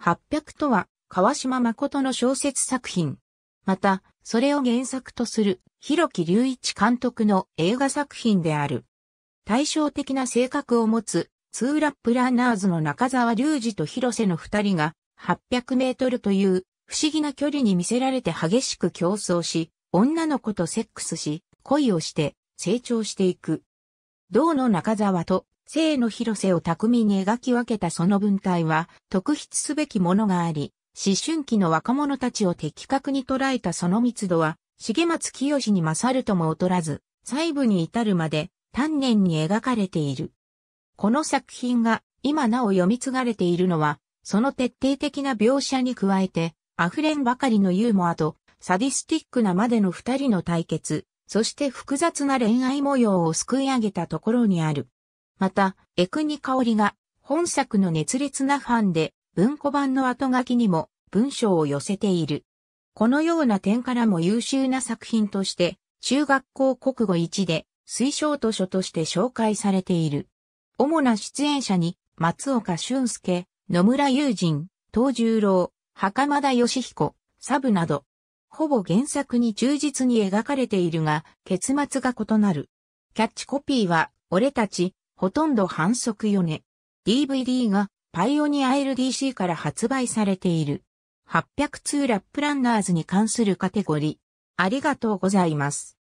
800とは、川島誠の小説作品。また、それを原作とする、広木隆一監督の映画作品である。対照的な性格を持つ、ツーラップランナーズの中沢隆二と広瀬の二人が、800メートルという、不思議な距離に見せられて激しく競争し、女の子とセックスし、恋をして、成長していく。銅の中沢と性の広瀬を巧みに描き分けたその文体は、特筆すべきものがあり、思春期の若者たちを的確に捉えたその密度は、重松清に勝るとも劣らず、細部に至るまで、丹念に描かれている。この作品が、今なお読み継がれているのは、その徹底的な描写に加えて、溢れんばかりのユーモアと、サディスティックなまでの二人の対決、そして複雑な恋愛模様をすくい上げたところにある。また、エクニカオリが本作の熱烈なファンで文庫版の後書きにも文章を寄せている。このような点からも優秀な作品として、中学校国語1で推奨図書として紹介されている。主な出演者に、松岡俊介、野村友人、東十郎、袴田義彦、サブなど、ほぼ原作に忠実に描かれているが、結末が異なる。キャッチコピーは、俺たち、ほとんど反則よね。DVD がパイオニア LDC から発売されている。800通ラップランナーズに関するカテゴリー。ありがとうございます。